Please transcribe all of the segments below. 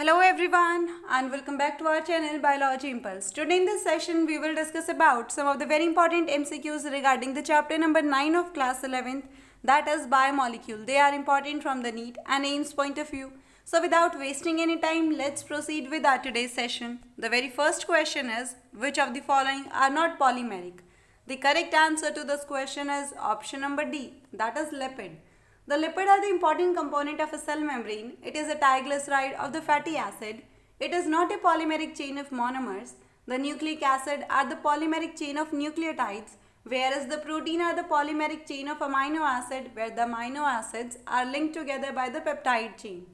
Hello everyone and welcome back to our channel Biology Impulse. Today in this session we will discuss about some of the very important MCQs regarding the chapter number 9 of class 11th that is biomolecule. They are important from the NEET and AIMS point of view. So without wasting any time let's proceed with our today's session. The very first question is which of the following are not polymeric? The correct answer to this question is option number D that is lipid. The lipid are the important component of a cell membrane. It is a triglyceride of the fatty acid. It is not a polymeric chain of monomers. The nucleic acid are the polymeric chain of nucleotides, whereas the protein are the polymeric chain of amino acid where the amino acids are linked together by the peptide chain.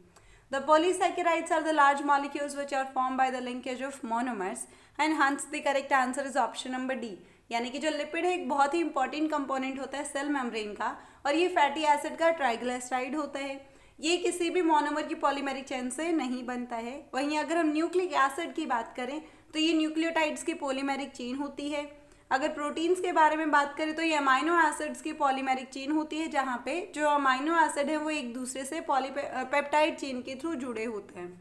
The polysaccharides are the large molecules which are formed by the linkage of monomers and hence the correct answer is option number D. यानी कि जो lipid है एक बहुत ही important component होता है cell membrane का और ये फैटी एसिड का ट्राइग्लिसराइड होता है ये किसी भी मोनोमर की पॉलीमेरिक चेन से नहीं बनता है वहीं अगर हम न्यूक्लिक एसिड की बात करें तो ये न्यूक्लियोटाइड्स की पॉलीमेरिक चेन होती है अगर प्रोटीन्स के बारे में बात करें तो ये अमाइनो एसिड्स की पॉलीमेरिक चेन होती है जहाँ पे जो अमाइनो एसिड है वो एक दूसरे से पॉली पेप्टाइड चेन के थ्रू जुड़े होते हैं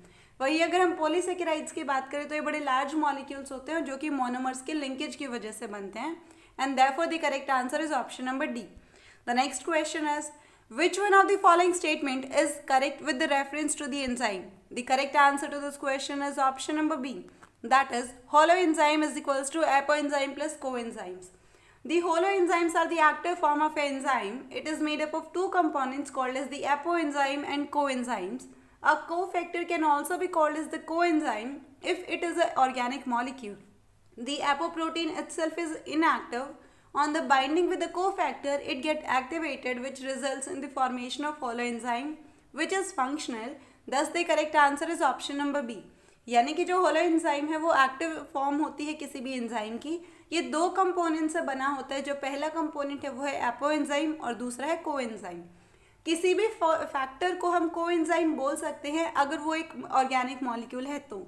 वही अगर हम पोलीसेकेराइड्स की बात करें तो ये बड़े लार्ज मॉलिक्यूल्स होते हैं जो कि मोनोमर्स के लिंकेज की वजह से बनते हैं and therefore the correct answer is option number D the next question is which one of the following statement is correct with reference to the enzyme the correct answer to this question is option number B that is holoenzyme is equals to apoenzyme plus coenzymes The holoenzymes are the active form of enzyme. It is made up of two components called as the apoenzyme and coenzymes. enzymes A cofactor can also be called as the coenzyme if it is an organic molecule. The apoprotein itself is inactive. On the binding with the cofactor, it get activated which results in the formation of holoenzyme which is functional. Thus the correct answer is option number B. यानी कि जो holo enzyme है वो active form होती है किसी भी enzyme की ये दो कंपोनेंट से बना होता है जो पहला कंपोनेंट है वो है एपो एंजाइम और दूसरा है को एंजाइम किसी भी फैक्टर को हम को एंजाइम बोल सकते हैं अगर वो एक ऑर्गेनिक मॉलिक्यूल है तो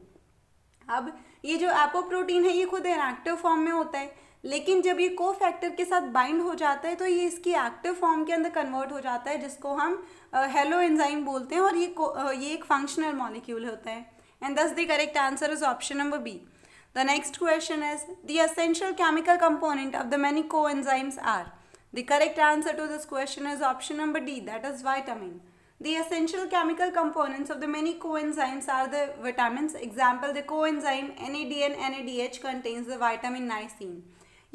अब ये जो एपोप्रोटीन है ये खुद इनएक्टिव फॉर्म में होता है लेकिन जब ये को फैक्टर के साथ बाइंड हो जाता है तो ये इसकी एक्टिव फॉर्म के अंदर कन्वर्ट हो जाता है जिसको हम हेलो एंजाइम बोलते हैं और ये uh, ये एक फंक्शनल मॉलिक्यूल होता है and thus the correct answer is option number B the next question is the essential chemical component of the many coenzymes are The correct answer to this question is option number D that is vitamin. The essential chemical components of the many coenzymes are the vitamins. Example the coenzyme NADN NADH contains the vitamin niacin.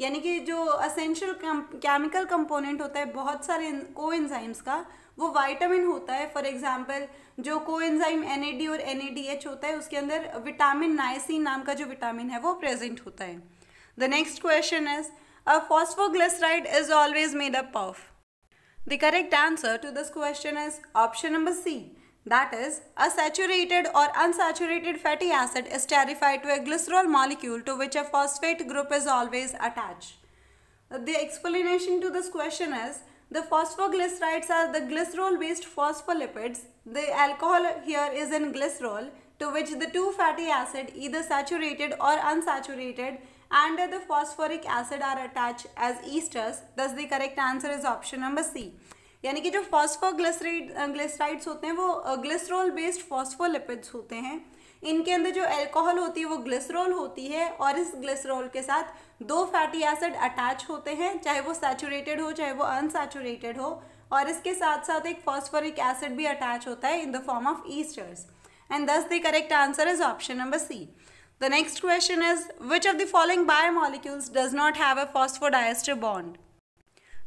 यानी कि जो essential chemical component होता है बहुत सारे coenzymes का वो vitamin होता है फॉर एग्जांपल जो कोएंजाइम एनएडी और एनएडीएच होता है उसके अंदर विटामिन नाइसिन नाम का जो विटामिन है वो प्रेजेंट होता है the next question is a phosphoglyceride is always made up of? The correct answer to this question is option number C. That is, a saturated or unsaturated fatty acid is terrified to a glycerol molecule to which a phosphate group is always attached. The explanation to this question is, the phosphoglycerides are the glycerol-based phospholipids. The alcohol here is in glycerol to which the two fatty acid, either saturated or unsaturated, and the phosphoric acid are attached as esters. Thus the correct answer is option number C. यानी कि जो phosphoglyceride glycerides होते हैं वो glycerol based phospholipids होते हैं इनके अंदर जो अल्कोहल होती है वो ग्लिसरॉल होती है और इस ग्लिसरॉल के साथ दो फैटी एसिड अटैच होते हैं चाहे वो सैचुरेटेड हो चाहे वो अनसैचुरेटेड हो और इसके साथ साथ एक फॉस्फोरिक एसिड भी अटैच होता है in the form of esters and thus the correct answer is option number C The next question is, which of the following biomolecules does not have a phosphodiester bond?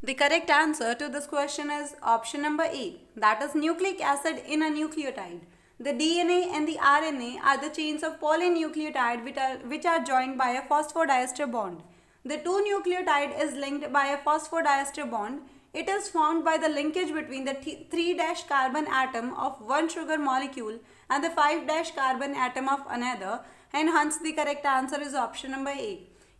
The correct answer to this question is option number A, that is nucleic acid in a nucleotide. The DNA and the RNA are the chains of polynucleotide which are, which are joined by a phosphodiester bond. The two nucleotide is linked by a phosphodiester bond. It is formed by the linkage between the 3 carbon atom of one sugar molecule and the 5 carbon atom of another and hence the correct answer is option number A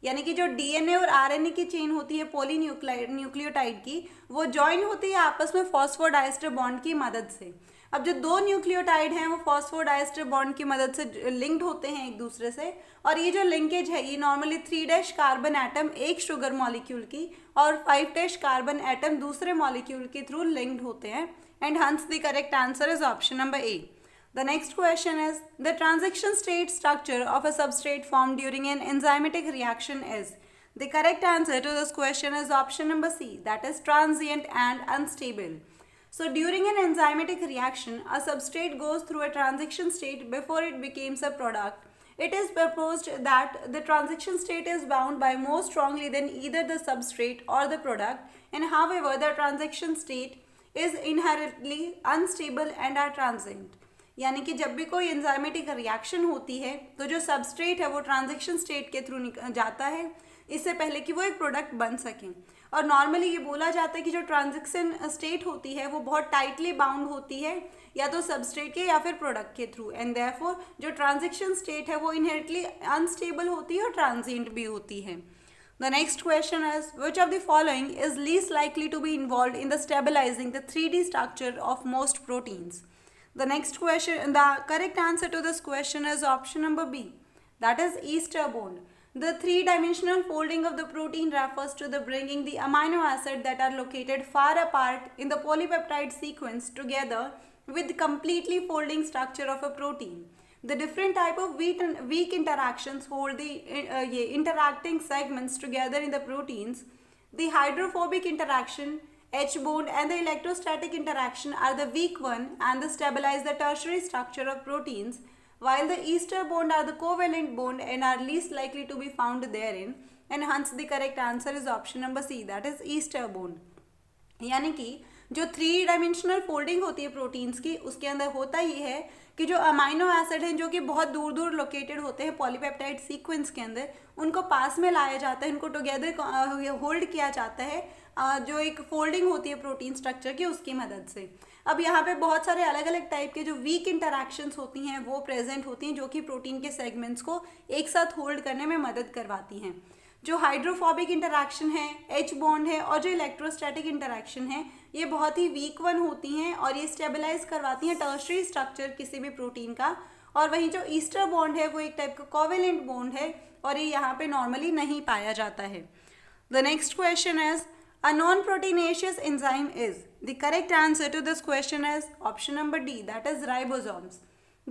यानी कि जो DNA और RNA की chain होती है पोली nucleotide की वो join होती है आपस में फॉस्फोडाइस्टर बॉन्ड की मदद से अब जो दो न्यूक्लियोटाइड हैं वो फॉस्फोडाइस्टर बॉन्ड की मदद से लिंक्ड होते हैं एक दूसरे से और ये जो लिंकेज है ये normally three dash carbon atom एक शुगर मॉलिक्यूल की और फाइव डैश कार्बन एटम दूसरे मॉलिक्यूल के थ्रू लिंक्ड होते हैं and hence the correct answer is option number A The next question is the transition state structure of a substrate formed during an enzymatic reaction is. The correct answer to this question is option number C that is transient and unstable. So during an enzymatic reaction, a substrate goes through a transition state before it becomes a product. It is proposed that the transition state is bound by more strongly than either the substrate or the product and however the transition state is inherently unstable and are transient. यानी कि जब भी कोई enzymatic reaction होती है तो जो substrate है वो ट्रांजेक्शन स्टेट के थ्रू जाता है इससे पहले कि वो एक प्रोडक्ट बन सकें और नॉर्मली ये बोला जाता है कि जो ट्रांजेक्शन स्टेट होती है वो बहुत टाइटली बाउंड होती है या तो सबस्ट्रेट के या फिर प्रोडक्ट के थ्रू एंड देयरफॉर जो ट्रांजेक्शन स्टेट है वो इनहेरिटली अनस्टेबल होती है और ट्रांजिएंट भी होती है next question is which of the following is is likely to be involve in the the the three D structure of most proteins The next question, the correct answer to this question is option number B. That is Easter bond. The three-dimensional folding of the protein refers to the bringing the amino acids that are located far apart in the polypeptide sequence together with completely folding structure of a protein. The different type of weak interactions hold the uh, yeah, interacting segments together in the proteins. The hydrophobic interaction H bond and the electrostatic interaction are the weak one and they stabilize the tertiary structure of proteins while the ester bond are the covalent bond and are least likely to be found therein and hence the correct answer is option number C that is ester bond. यानी कि जो three dimensional folding होती है proteins की उसके अंदर होता ये है कि जो अमाइनो एसिड हैं जो कि बहुत दूर दूर लोकेटेड होते हैं पॉलीपेप्टाइड सीक्वेंस के अंदर उनको पास में लाया जाता है उनको टुगेदर होल्ड किया जाता है जो एक फोल्डिंग होती है प्रोटीन स्ट्रक्चर की उसकी मदद से अब यहाँ पे बहुत सारे अलग अलग टाइप के जो वीक इंटरैक्शंस होती हैं वो प्रेजेंट होती हैं जो कि प्रोटीन के सेगमेंट्स को एक साथ होल्ड करने में मदद करवाती हैं जो हाइड्रोफोबिक इंटरैक्शन है एच बॉन्ड है और जो इलेक्ट्रोस्टैटिक इंटरैक्शन है ये बहुत ही वीक वन होती हैं और ये स्टेबलाइज करवाती हैं टर्सरी स्ट्रक्चर किसी भी प्रोटीन का और वहीं जो ईस्टर बॉन्ड है वो एक टाइप का कोवेलेंट बॉन्ड है और ये यहाँ पे नॉर्मली नहीं पाया जाता है the next question is a non proteinaceous enzyme is the correct answer to this question is option number D that is ribosomes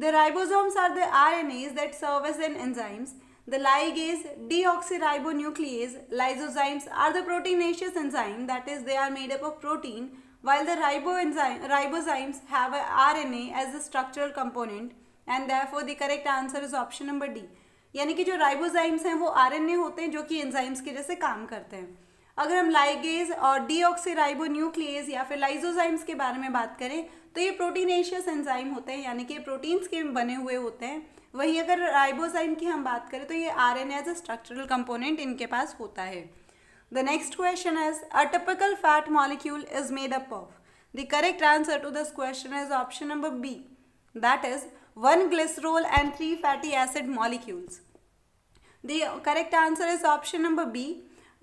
the ribosomes are the R N As that serve as an enzymes The ligase deoxyribonuclease lysozymes are the proteinaceous enzyme that is they are made up of protein while the riboenzyme, ribozymes have a RNA as the structural component and therefore the correct answer is option number D. यानी कि जो ribozymes हैं वो RNA होते हैं जो कि enzymes की जैसे काम करते हैं अगर हम लाइगेज और डीऑक्सीराइबो न्यूक्लियस या फिर लाइजोजाइम्स के बारे में बात करें तो ये प्रोटीनेशियस एंजाइम होते हैं यानी कि प्रोटीन्स के बने हुए होते हैं वही अगर राइबोसाइम की हम बात करें तो ये R N As a structural component इनके पास होता है the next question is a typical fat molecule is made up of the correct answer to this question is option number B that is one glycerol and three fatty acid molecules the correct answer is option number B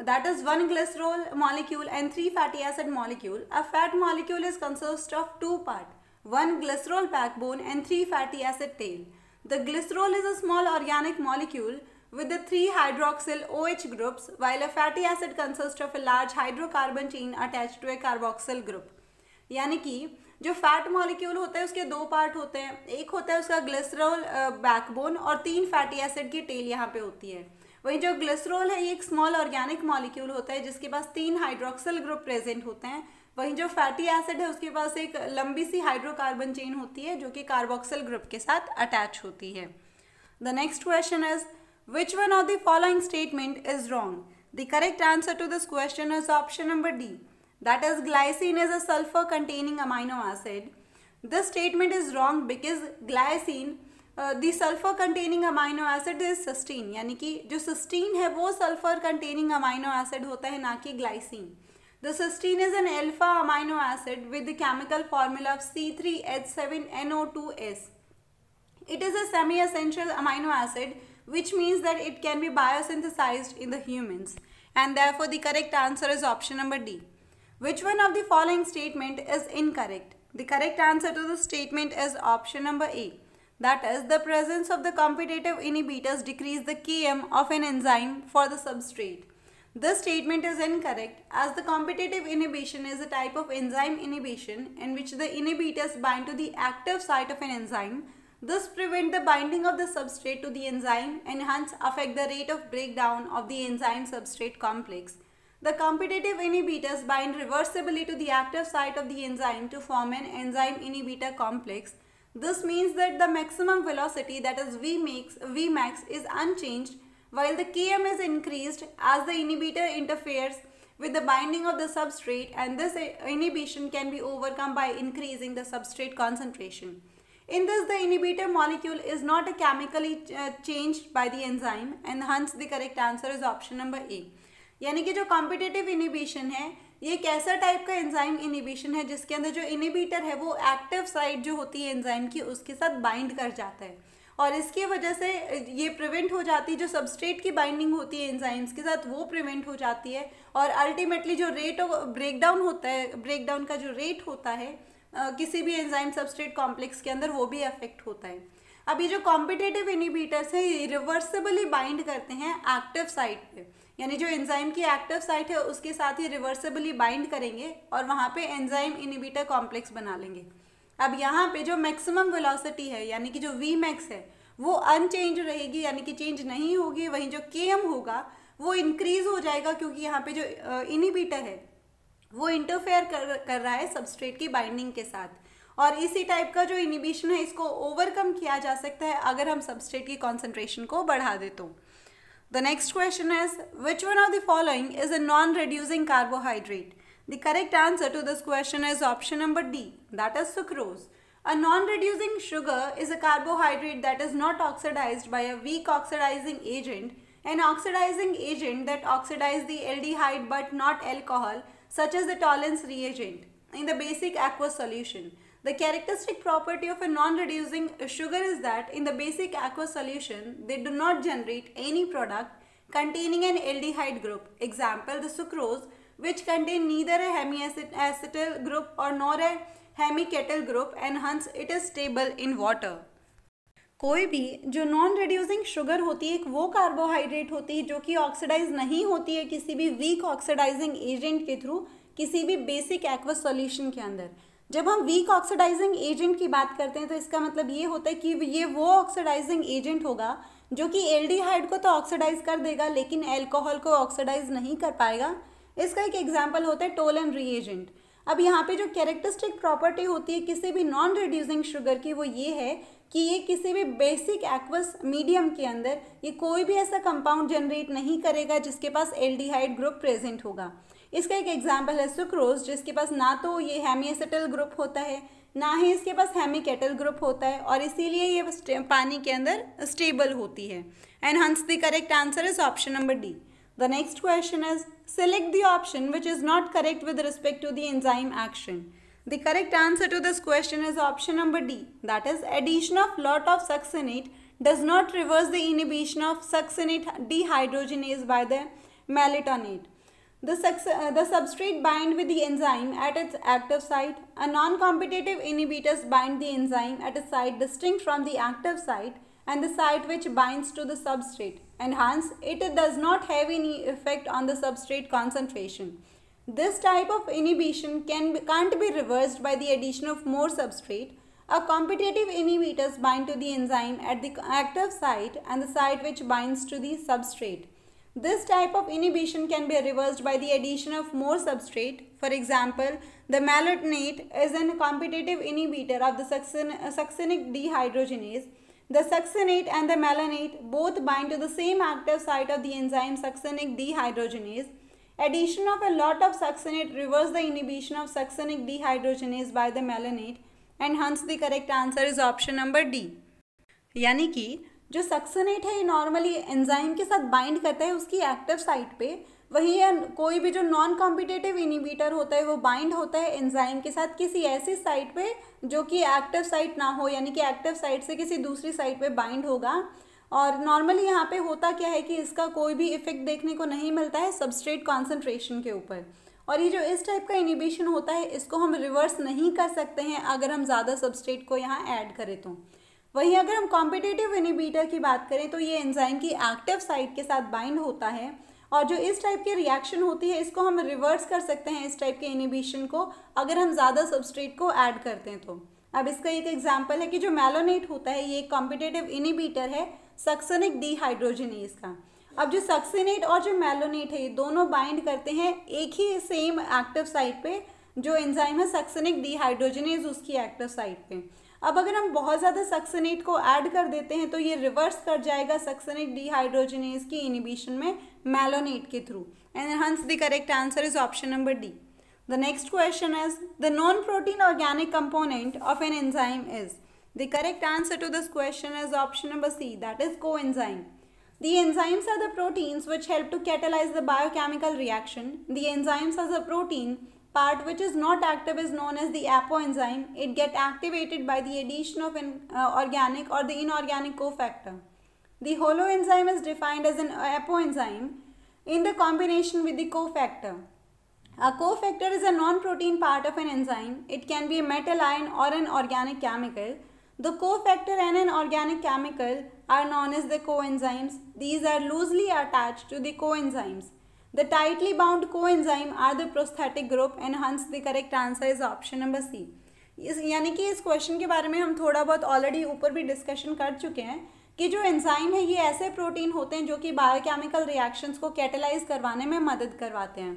that is one glycerol molecule and three fatty acid molecule a fat molecule is consist of two part one glycerol backbone and three fatty acid tail The glycerol is a small organic molecule with the three hydroxyl OH groups while a fatty acid consists of a large hydrocarbon chain attached to a carboxyl group. यानी कि जो fat molecule होता है उसके दो part होते हैं एक होता है उसका ग्लिसरॉल बैकबोन और तीन फैटी एसिड की टेल यहाँ पे होती है वहीं जो ग्लिसरॉल है ये एक स्मॉल ऑर्गेनिक मॉलिक्यूल होता है जिसके पास तीन हाइड्रोक्सल ग्रुप प्रेजेंट होते हैं वहीं जो फैटी एसिड है उसके पास एक लंबी सी हाइड्रोकार्बन चेन होती है जो कि कार्बोक्सिल ग्रुप के साथ अटैच होती है the next question is which one of the following statement is wrong the correct answer to this question is option number D that is glycine is a sulphur containing amino acid this statement is wrong because glycine the sulphur containing amino acid is cysteine यानी कि जो cysteine है वो sulphur containing amino acid होता है ना कि glycine The cysteine is an alpha amino acid with the chemical formula of C3H7NO2S. It is a semi-essential amino acid which means that it can be biosynthesized in the humans and therefore the correct answer is option number D. Which one of the following statement is incorrect? The correct answer to the statement is option number A. That is, the presence of the competitive inhibitors decrease the Km of an enzyme for the substrate. This statement is incorrect as the competitive inhibition is a type of enzyme inhibition in which the inhibitors bind to the active site of an enzyme. This prevent the binding of the substrate to the enzyme and hence affect the rate of breakdown of the enzyme substrate complex. The competitive inhibitors bind reversibly to the active site of the enzyme to form an enzyme inhibitor complex. This means that the maximum velocity that is Vmax, Vmax is unchanged while the KM is increased as the inhibitor interferes with the binding of the substrate and this inhibition can be overcome by increasing the substrate concentration. In this the inhibitor molecule is not a chemically changed by the enzyme and hence the correct answer is option number A. यानी कि जो competitive inhibition है ये कैसा type का enzyme inhibition है जिसके अंदर जो इनिबिटर है वो एक्टिव साइड जो होती है एंजाइम की उसके साथ बाइंड कर जाता है और इसकी वजह से ये प्रिवेंट हो जाती है जो सबस्ट्रेट की बाइंडिंग होती है एंजाइम्स के साथ वो प्रिवेंट हो जाती है और अल्टीमेटली जो रेट ऑफ ब्रेकडाउन होता है ब्रेकडाउन का जो रेट होता है किसी भी एंजाइम सबस्ट्रेट कॉम्प्लेक्स के अंदर वो भी अफेक्ट होता है अब ये जो कॉम्पिटेटिव इनिबीटर्स हैं ये रिवर्सिबली बाइंड करते हैं एक्टिव साइट पे यानी जो एंजाइम की एक्टिव साइट है उसके साथ ही रिवर्सिबली बाइंड करेंगे और वहाँ पे एंजाइम इनिबीटर कॉम्प्लेक्स बना लेंगे अब यहाँ पे जो मैक्सिमम वेलोसिटी है यानी कि जो वी मैक्स है वो अनचेंज रहेगी यानी कि चेंज नहीं होगी वहीं जो के एम होगा वो इंक्रीज हो जाएगा क्योंकि यहाँ पे जो इनिबिटर है वो इंटरफेयर कर कर रहा है सबस्ट्रेट की बाइंडिंग के साथ और इसी टाइप का जो इनिबिशन है इसको ओवरकम किया जा सकता है अगर हम सबस्ट्रेट की कॉन्सेंट्रेशन को बढ़ा दे तो the next question is which one of the following is a non reducing carbohydrate The correct answer to this question is option number D, that is sucrose. A non-reducing sugar is a carbohydrate that is not oxidized by a weak oxidizing agent. An oxidizing agent that oxidizes the aldehyde but not alcohol, such as the tollens reagent, in the basic aqueous solution. The characteristic property of a non-reducing sugar is that in the basic aqueous solution, they do not generate any product containing an aldehyde group. Example, the sucrose which contain neither a acetal group और nor a hemicetal group and hence it is stable in water कोई भी जो non reducing sugar होती है एक वो carbohydrate होती है जो कि ऑक्सीडाइज नहीं होती है किसी भी वीक ऑक्सीडाइजिंग एजेंट के थ्रू किसी भी बेसिक एक्वस सॉल्यूशन के अंदर जब हम वीक ऑक्सीडाइजिंग एजेंट की बात करते हैं तो इसका मतलब ये होता है कि ये वो ऑक्सीडाइजिंग एजेंट होगा जो कि एल्डिहाइड को तो ऑक्सीडाइज कर देगा लेकिन एल्कोहल को ऑक्सीडाइज नहीं कर पाएगा इसका एक एग्जाम्पल होता है टोल एंड रिएजेंट अब यहाँ पे जो कैरेक्टरिस्टिक प्रॉपर्टी होती है किसी भी नॉन रिड्यूसिंग शुगर की वो ये है कि ये किसी भी बेसिक एक्वस मीडियम के अंदर ये कोई भी ऐसा कंपाउंड जनरेट नहीं करेगा जिसके पास एल्डिहाइड ग्रुप प्रेजेंट होगा इसका एक एग्जाम्पल है सुक्रोज जिसके पास ना तो ये हेमीसेटल ग्रुप होता है ना ही इसके पास हेमिकेटल ग्रुप होता है और इसीलिए ये पानी के अंदर स्टेबल होती है and hence the correct answer is option number D The next question is select the option which is not correct with respect to the enzyme action. The correct answer to this question is option number D that is addition of lot of succinate does not reverse the inhibition of succinate dehydrogenase by the melitonate. The, uh, the substrate bind with the enzyme at its active site. A non-competitive inhibitors bind the enzyme at a site distinct from the active site and the site which binds to the substrate and hence it does not have any effect on the substrate concentration. This type of inhibition can be, can't be reversed by the addition of more substrate. A competitive inhibitors bind to the enzyme at the active site and the site which binds to the substrate. This type of inhibition can be reversed by the addition of more substrate. For example, the malonate is a competitive inhibitor of the succin succinic dehydrogenase The succinate and the malonate both bind to the same active site of the enzyme succinic dehydrogenase. Addition of a lot of succinate reverses the inhibition of succinic dehydrogenase by the malonate and hence the correct answer is option number D. yani ki जो सक्सनेट है ये normally enzyme के साथ bind करता है उसकी active site पे वही है कोई भी जो नॉन कॉम्पिटेटिव इनिबीटर होता है वो बाइंड होता है एंजाइम के साथ किसी ऐसी साइट पे जो कि एक्टिव साइट ना हो यानी कि एक्टिव साइट से किसी दूसरी साइट पे बाइंड होगा और नॉर्मली यहाँ पे होता क्या है कि इसका कोई भी इफेक्ट देखने को नहीं मिलता है सबस्ट्रेट कॉन्सेंट्रेशन के ऊपर और ये जो इस टाइप का इनिबिशन होता है इसको हम रिवर्स नहीं कर सकते हैं अगर हम ज़्यादा सबस्ट्रेट को यहाँ ऐड करें तो वहीं अगर हम कॉम्पिटेटिव इनिबीटर की बात करें तो ये एंजाइम की एक्टिव साइट के साथ बाइंड होता है और जो इस टाइप के रिएक्शन होती है इसको हम रिवर्स कर सकते हैं इस टाइप के इनिबिशन को अगर हम ज़्यादा सबस्ट्रेट को ऐड करते हैं तो अब इसका एक एग्जाम्पल है कि जो मेलोनेट होता है ये एक कॉम्पिटेटिव इनिबीटर है सक्सनिक डीहाइड्रोजनीज का अब जो सक्सिनेट और जो मेलोनेट है ये दोनों बाइंड करते हैं एक ही सेम एक्टिव साइट पे जो एंजाइम है सक्सनिक डीहाइड्रोजनीज उसकी एक्टिव साइट पे अब अगर हम बहुत ज़्यादा सक्सनेट को ऐड कर देते हैं तो ये रिवर्स कर जाएगा सक्सनिक डीहाइड्रोजनेज की इनिबिशन में malonate के through and hence the correct answer is option number D. The next question is the non-protein organic component of an enzyme is. The correct answer to this question is option number C that is coenzyme. The enzymes are the proteins which help to catalyze the biochemical reaction. The enzymes as a protein part which is not active is known as the apoenzyme. It get activated by the addition of an uh, organic or the inorganic cofactor. The holoenzyme is defined as an apoenzyme in the combination with the cofactor. A cofactor is a non-protein part of an enzyme. It can be a metal ion or an organic chemical. The cofactor and an organic chemical are known as the coenzymes. These are loosely attached to the coenzymes. The tightly bound coenzyme are the prosthetic group and hence the correct answer is option number C. यानी कि इस question के बारे में हम थोड़ा बहुत already ऊपर भी डिस्कशन कर चुके हैं कि जो एंजाइम है ये ऐसे प्रोटीन होते हैं जो कि बायोकेमिकल रिएक्शंस को कैटेलाइज करवाने में मदद करवाते हैं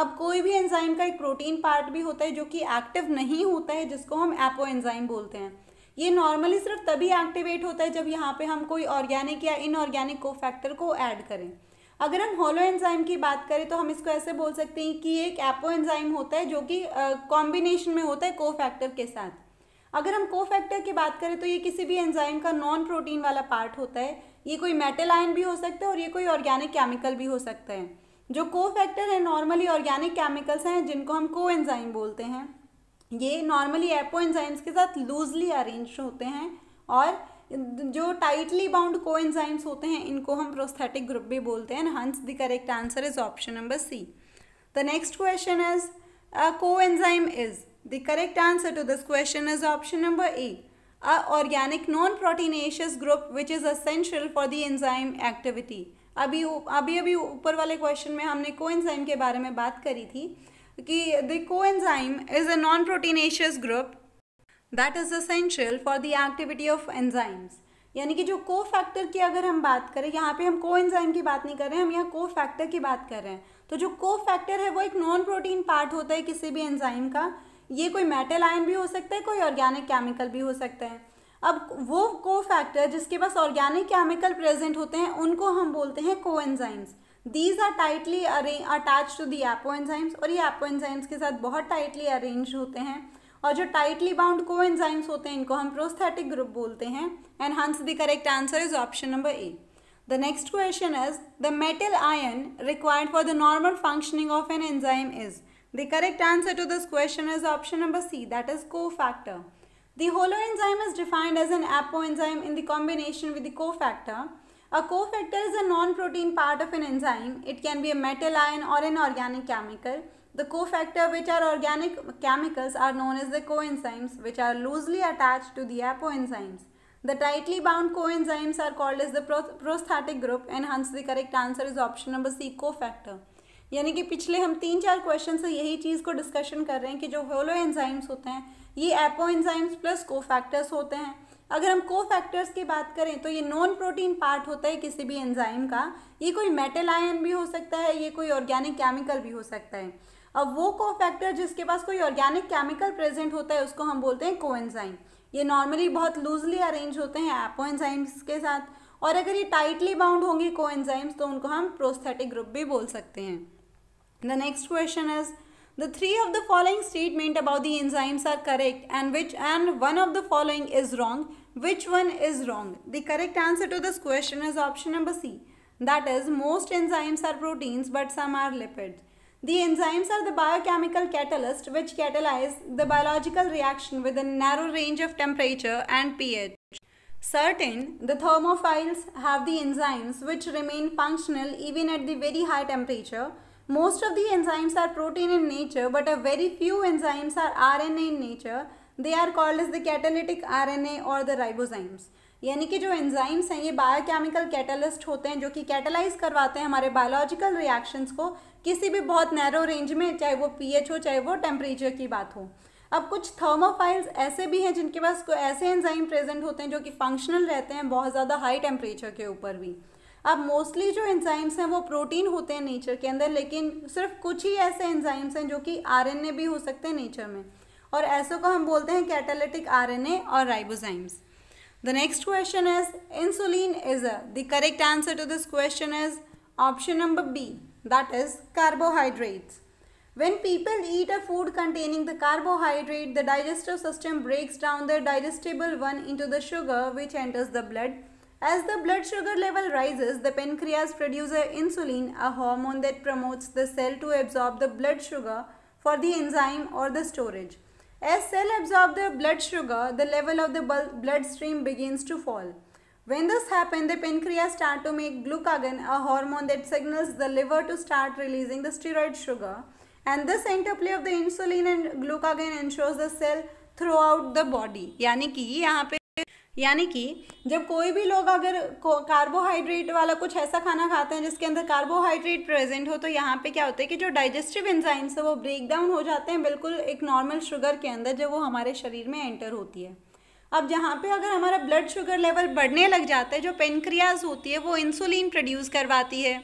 अब कोई भी एंजाइम का एक प्रोटीन पार्ट भी होता है जो कि एक्टिव नहीं होता है जिसको हम एपो एंजाइम बोलते हैं ये नॉर्मली सिर्फ तभी एक्टिवेट होता है जब यहाँ पे हम कोई ऑर्गेनिक या इनऑर्गेनिक फैक्टर को ऐड करें अगर हम होलो एंजाइम की बात करें तो हम इसको ऐसे बोल सकते हैं कि एक एपो एंजाइम होता है जो कि कॉम्बिनेशन में होता है कोफैक्टर के साथ अगर हम कोफैक्टर की बात करें तो ये किसी भी एंजाइम का नॉन प्रोटीन वाला पार्ट होता है ये कोई मेटल आयन भी हो सकता है और ये कोई ऑर्गेनिक केमिकल भी हो सकता है जो कोफैक्टर है नॉर्मली ऑर्गेनिक केमिकल्स हैं जिनको हम को एंजाइम बोलते हैं ये नॉर्मली एपो एंजाइम्स के साथ लूजली अरेंज होते हैं और जो टाइटली बाउंड को एंजाइम्स होते हैं इनको हम प्रोस्थेटिक ग्रुप भी बोलते हैं hence the correct answer is option number C the next question is coenzyme is The correct answer to this question is option number A. A organic non-proteinaceous group which is essential for the enzyme activity. अभी अभी अभी ऊपर वाले question में हमने coenzyme के बारे में बात करी थी कि the coenzyme is a non proteinaceous group that is essential for the activity of enzymes यानी कि जो को फैक्टर की अगर हम बात करें यहाँ पे हम को एनजाइम की बात नहीं कर रहे हैं हम यहाँ को फैक्टर की बात कर रहे हैं तो जो को फैक्टर है वो एक नॉन प्रोटीन पार्ट होता है किसी भी एंजाइम का ये कोई मेटल आयन भी हो सकता है कोई ऑर्गेनिक केमिकल भी हो सकता है अब वो को फैक्टर जिसके पास ऑर्गेनिक केमिकल प्रेजेंट होते हैं उनको हम बोलते हैं coenzymes these are tightly are attach to the apoenzymes और ये एपो एनजाइम्स के साथ बहुत टाइटली अरेंज होते हैं और जो टाइटली बाउंड को एनजाइम्स होते हैं इनको हम प्रोस्थेटिक ग्रुप बोलते हैं and hence the correct answer is option number A the next question is the metal ion required for the normal functioning of an enzyme is The correct answer to this question is option number C that is cofactor. The holoenzyme is defined as an apoenzyme in the combination with the cofactor. A cofactor is a non-protein part of an enzyme. It can be a metal ion or an organic chemical. The cofactor which are organic chemicals are known as the coenzymes which are loosely attached to the apoenzymes. The tightly bound coenzymes are called as the prosthetic group and hence the correct answer is option number C cofactor. यानी कि पिछले हम तीन चार question से यही चीज़ को discussion कर रहे हैं कि जो होलो एंजाइम्स होते हैं ये एपो एंजाइम्स प्लस कोफैक्टर्स होते हैं अगर हम को फैक्टर्स की बात करें तो ये नॉन प्रोटीन पार्ट होता है किसी भी एंजाइम का ये कोई मेटल आयन भी हो सकता है ये कोई ऑर्गेनिक केमिकल भी हो सकता है अब वो कोफैक्टर जिसके पास कोई ऑर्गेनिक केमिकल प्रेजेंट होता है उसको हम बोलते हैं को एंजाइम ये नॉर्मली बहुत लूजली अरेंज होते हैं एपो एंजाइम्स के साथ और अगर ये टाइटली बाउंड होंगे को एंजाइम्स तो उनको हम प्रोस्थेटिक ग्रुप भी बोल सकते हैं The next question is the three of the following statement about the enzymes are correct and which and one of the following is wrong. Which one is wrong? The correct answer to this question is option number C. That is most enzymes are proteins but some are lipids. The enzymes are the biochemical catalyst which catalyze the biological reaction with a narrow range of temperature and pH. Certain, the thermophiles have the enzymes which remain functional even at the very high temperature Most of the enzymes are protein in nature, but a very few enzymes are RNA in nature. They are called as the catalytic RNA or the ribozymes. यानी कि जो enzymes हैं ये biochemical catalyst होते हैं जो कि catalyse करवाते हैं हमारे बायोलॉजिकल रिएक्शंस को किसी भी बहुत नैरो रेंज में चाहे वो पीएच हो चाहे वो टेम्परेचर की बात हो अब कुछ थर्मोफाइल्स ऐसे भी हैं जिनके पास कोई ऐसे एंजाइम प्रेजेंट होते हैं जो कि फंक्शनल रहते हैं बहुत ज़्यादा हाई टेम्परेचर के ऊपर भी अब मोस्टली जो एंजाइम्स हैं वो प्रोटीन होते हैं नेचर के अंदर लेकिन सिर्फ कुछ ही ऐसे एंजाइम्स हैं जो कि आरएनए भी हो सकते हैं नेचर में और ऐसों को हम बोलते हैं कैटालिटिक आरएनए और ribozymes the next question is insulin is a the correct answer to this question is option number B that is carbohydrates When people eat a food containing the carbohydrate, the digestive system breaks down the digestible one into the sugar which enters the blood As the blood sugar level rises, the pancreas produces insulin, a hormone that promotes the cell to absorb the blood sugar for the enzyme or the storage. As cell absorb the blood sugar, the level of the bloodstream begins to fall. When this happens, the pancreas start to make glucagon, a hormone that signals the liver to start releasing the steroid sugar. And this interplay of the insulin and glucagon ensures the cell throughout the body. यानी कि यहाँ पे यानी कि जब कोई भी लोग अगर को कार्बोहाइड्रेट वाला कुछ ऐसा खाना खाते हैं जिसके अंदर कार्बोहाइड्रेट प्रेजेंट हो तो यहाँ पे क्या होता है कि जो डाइजेस्टिव एंजाइम्स है वो ब्रेक डाउन हो जाते हैं बिल्कुल एक नॉर्मल शुगर के अंदर जब वो हमारे शरीर में एंटर होती है अब जहाँ पे अगर हमारा ब्लड शुगर लेवल बढ़ने लग जाता है जो पेनक्रियाज होती है वो इंसुलिन प्रोड्यूस करवाती है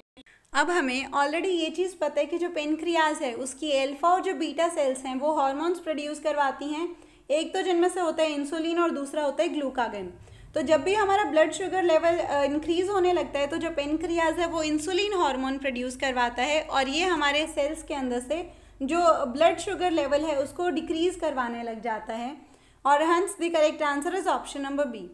अब हमें ऑलरेडी ये चीज़ पता है कि जो पेनक्रियाज है उसकी एल्फा और जो बीटा सेल्स हैं वो हॉर्मोन्स प्रोड्यूस करवाती हैं एक तो जिनमें से होता है इंसुलिन और दूसरा होता है ग्लूकागन तो जब भी हमारा ब्लड शुगर लेवल इंक्रीज़ होने लगता है तो जो पेनक्रियाज है वो इंसुलिन हार्मोन प्रोड्यूस करवाता है और ये हमारे सेल्स के अंदर से जो ब्लड शुगर लेवल है उसको डिक्रीज़ करवाने लग जाता है और hence the correct answer is option number B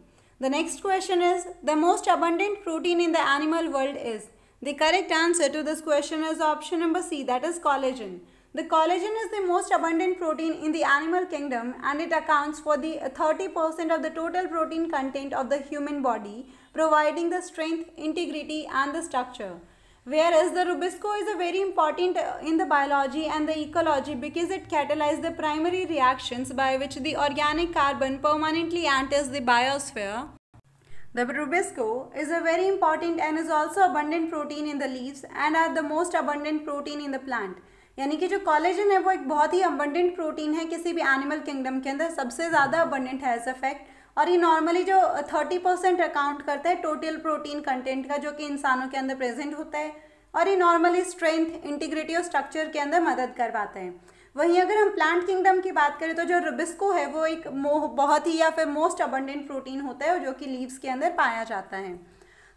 the next question is the most abundant protein in the animal world is the correct answer to this question is option number C that is collagen The collagen is the most abundant protein in the animal kingdom and it accounts for the 30% of the total protein content of the human body, providing the strength, integrity and the structure. Whereas the rubisco is a very important uh, in the biology and the ecology because it catalyzes the primary reactions by which the organic carbon permanently enters the biosphere. The rubisco is a very important and is also abundant protein in the leaves and are the most abundant protein in the plant. यानी कि जो collagen है वो एक बहुत ही abundant protein है किसी भी एनिमल किंगडम के अंदर सबसे ज़्यादा अबंडेंट है एज अफेक्ट और ये नॉर्मली जो थर्टी परसेंट अकाउंट करता है टोटल प्रोटीन कंटेंट का जो कि इंसानों के अंदर प्रेजेंट होता है और ये नॉर्मली स्ट्रेंथ इंटीग्रिटी और स्ट्रक्चर के अंदर मदद करवाते हैं वहीं अगर हम प्लांट किंगडम की बात करें तो जो रिबिस्को है वो एक बहुत ही या फिर मोस्ट अबंडेंट प्रोटीन होता है जो कि लीव्स के अंदर पाया जाता है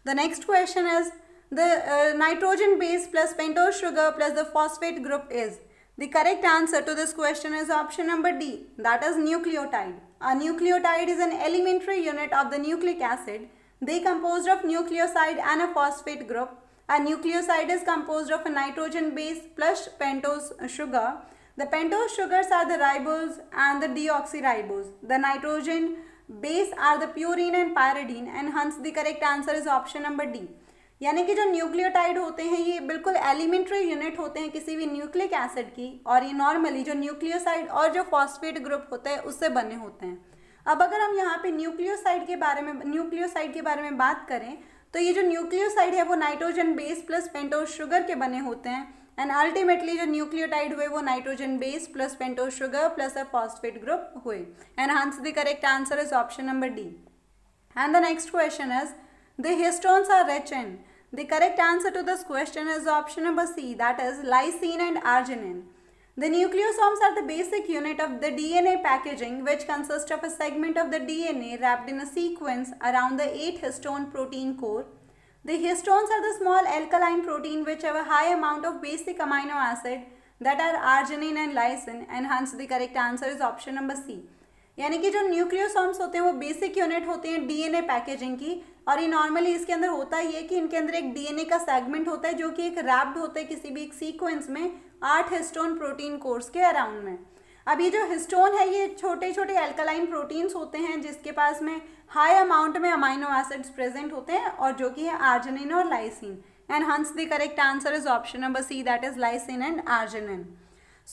the next question is the uh, nitrogen base plus pentose sugar plus the phosphate group is? The correct answer to this question is option number D that is nucleotide. A nucleotide is an elementary unit of the nucleic acid. They composed of nucleoside and a phosphate group. A nucleoside is composed of a nitrogen base plus pentose sugar. The pentose sugars are the ribose and the deoxyribose. The nitrogen base are the purine and pyridine and hence the correct answer is option number D. यानी कि जो nucleotide होते हैं ये बिल्कुल elementary unit होते हैं किसी भी न्यूक्लिक एसिड की और ये नॉर्मली जो न्यूक्लियोसाइड और जो फॉस्फेट ग्रुप होते हैं उससे बने होते हैं अब अगर हम यहाँ पे न्यूक्लियोसाइड के बारे में न्यूक्लियोसाइड के बारे में बात करें तो ये जो न्यूक्लियोसाइड है वो nitrogen base plus pentose sugar के बने होते हैं एंड अल्टीमेटली जो न्यूक्लियोटाइड हुए वो nitrogen base plus pentose sugar plus a phosphate group हुए and hence the correct answer is option number D and the next question is the histones are rich in The correct answer to this question is option number C that is lysine and arginine. The nucleosomes are the basic unit of the DNA packaging which consists of a segment of the DNA wrapped in a sequence around the 8 histone protein core. The histones are the small alkaline protein which have a high amount of basic amino acid that are arginine and lysine and hence the correct answer is option number C. यानी कि जो न्यूक्लियोसॉम्स होते हैं वो basic unit होते हैं DNA packaging की और ये नॉर्मली इसके अंदर होता है कि इनके अंदर एक डीएनए का सेगमेंट होता है जो कि एक रैप्ड होता है किसी भी एक सीक्वेंस में आठ हिस्टोन प्रोटीन कोर्स के अराउंड में अब ये जो हिस्टोन है ये छोटे छोटे एल्कलाइन प्रोटीन्स होते हैं जिसके पास में हाई अमाउंट में अमाइनो एसिड्स प्रेजेंट होते हैं और जो कि है आर्जनिन और lysine and hence the correct answer is option number C that is lysine and arginine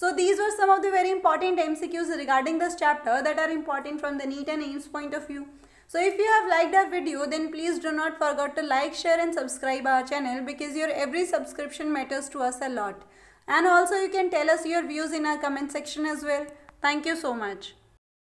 So these were some of the very important MCQs regarding this chapter that are important from the NEET and AIMS point of view. So if you have liked our video then please do not forget to like, share and subscribe our channel because your every subscription matters to us a lot. And also you can tell us your views in our comment section as well. Thank you so much.